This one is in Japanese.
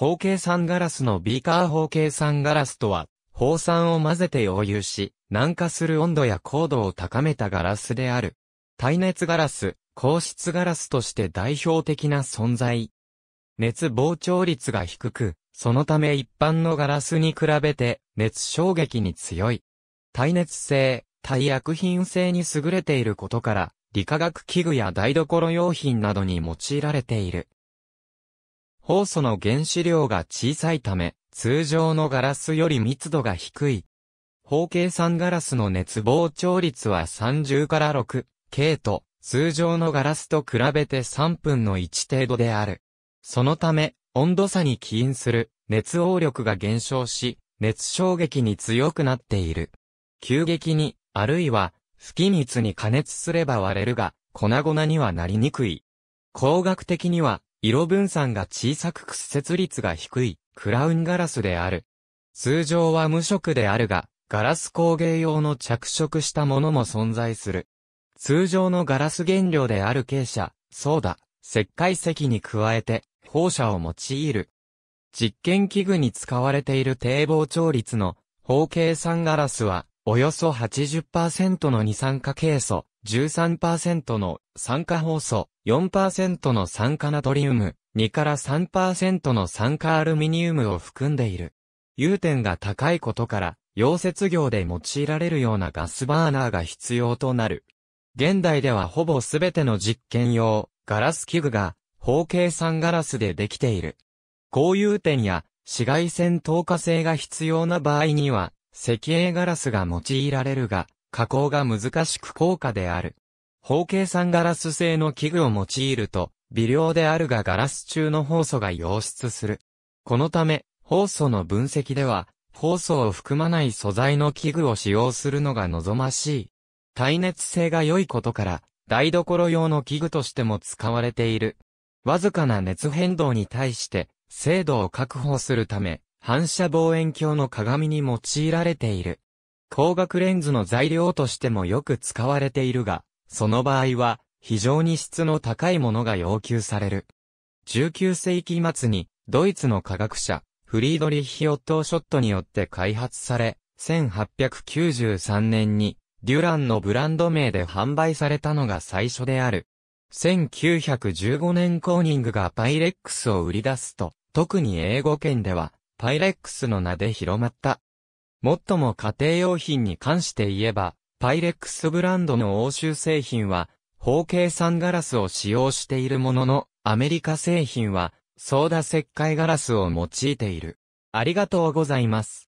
方形酸ガラスのビーカー方形酸ガラスとは、放酸を混ぜて溶融し、軟化する温度や高度を高めたガラスである。耐熱ガラス、硬質ガラスとして代表的な存在。熱膨張率が低く、そのため一般のガラスに比べて熱衝撃に強い。耐熱性、耐薬品性に優れていることから、理化学器具や台所用品などに用いられている。ホウ素の原子量が小さいため、通常のガラスより密度が低い。方形酸ガラスの熱膨張率は30から6、K と、通常のガラスと比べて3分の1程度である。そのため、温度差に起因する熱応力が減少し、熱衝撃に強くなっている。急激に、あるいは、不気密に加熱すれば割れるが、粉々にはなりにくい。工学的には、色分散が小さく屈折率が低い、クラウンガラスである。通常は無色であるが、ガラス工芸用の着色したものも存在する。通常のガラス原料である傾斜、ソーダ、石灰石に加えて、放射を用いる。実験器具に使われている低膨張率の、方形酸ガラスは、およそ80%の二酸化ケイ素、13%の酸化放素、4%の酸化ナトリウム、2から3%の酸化アルミニウムを含んでいる。融点が高いことから、溶接業で用いられるようなガスバーナーが必要となる。現代ではほぼすべての実験用、ガラス器具が、方形酸ガラスでできている。高融点や紫外線透過性が必要な場合には、石英ガラスが用いられるが、加工が難しく高価である。方形酸ガラス製の器具を用いると、微量であるがガラス中の酵素が溶出する。このため、酵素の分析では、酵素を含まない素材の器具を使用するのが望ましい。耐熱性が良いことから、台所用の器具としても使われている。わずかな熱変動に対して、精度を確保するため、反射望遠鏡の鏡に用いられている。光学レンズの材料としてもよく使われているが、その場合は非常に質の高いものが要求される。19世紀末にドイツの科学者、フリードリッヒ・オットー・ショットによって開発され、1893年にデュランのブランド名で販売されたのが最初である。1915年コーニングがパイレックスを売り出すと、特に英語圏では、パイレックスの名で広まった。もっとも家庭用品に関して言えば、パイレックスブランドの欧州製品は、方形酸ガラスを使用しているものの、アメリカ製品は、ソーダ石灰ガラスを用いている。ありがとうございます。